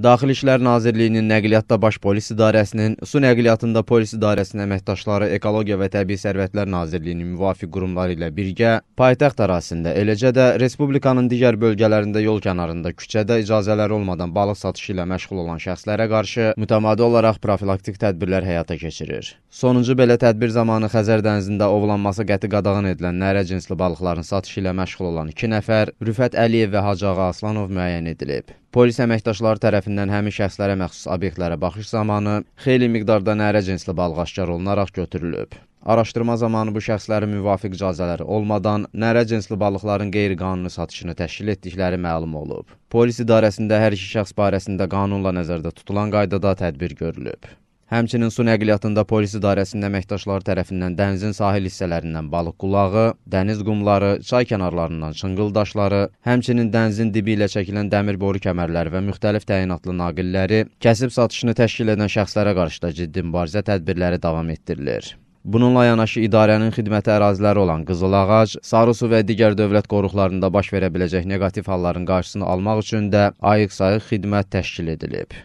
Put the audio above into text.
Daxili İşlər Nazirliyinin Nəqliyyatda Baş Polis İdarəsinin, Su Nəqliyyatında Polis İdarəsinin əməkdaşları Ekologiya və Təbii Sərvətlər Nazirliyinin müvafiq qurumları ilə birgə paytaxt ərazisində, eləcə də Respublikanın digər bölgələrində yol kənarında küçədə icazələri olmadan balıq satışı ilə məşğul olan şəxslərə qarşı mütəmadi olaraq profilaktik tədbirlər həyata keçirir. Sonuncu belə tədbir zamanı Xəzər dənizində ovlanması qəti qadağan edilən nərə cinsli balıqların satışı ilə məşğul olan iki nəfər Rüfət Əliyev və Hacı Ağa Aslanov müəyyən edilib. Polis əməkdaşları tərəfindən həmin şəxslərə məxsus obyektlərə baxış zamanı xeyli miqdarda nərə cinsli balıq aşkar olunaraq götürülüb. Araşdırma zamanı bu şəxslərin müvafiq icazələri olmadan nərə cinsli balıqların qeyri-qanuni satışını təşkil etdikləri məlum olub. Polis idarəsində hər iki şəxs barəsində qanunla nəzərdə tutulan qaydada tədbir görülüb. Həmçinin su nəqliyyatında polis idarəsinin əməkdaşları tərəfindən dənizin sahil hissələrindən balıq qulağı, dəniz qumları, çay kənarlarından çınqıl daşları, həmçinin dənizin dibi ilə çəkilən dəmir boru kəmərləri və müxtəlif təyinatlı naqilləri, kəsib satışını təşkil edən şəxslərə qarşı da ciddi mübarizə tədbirləri davam etdirilir. Bununla yanaşı idarənin xidməti əraziləri olan Qızılağac, Sarısu və digər dövlət qoruqlarında baş verə biləcək neqativ halların qarşısını almaq üçün də ayıq-sayıq xidmət təşkil edilib.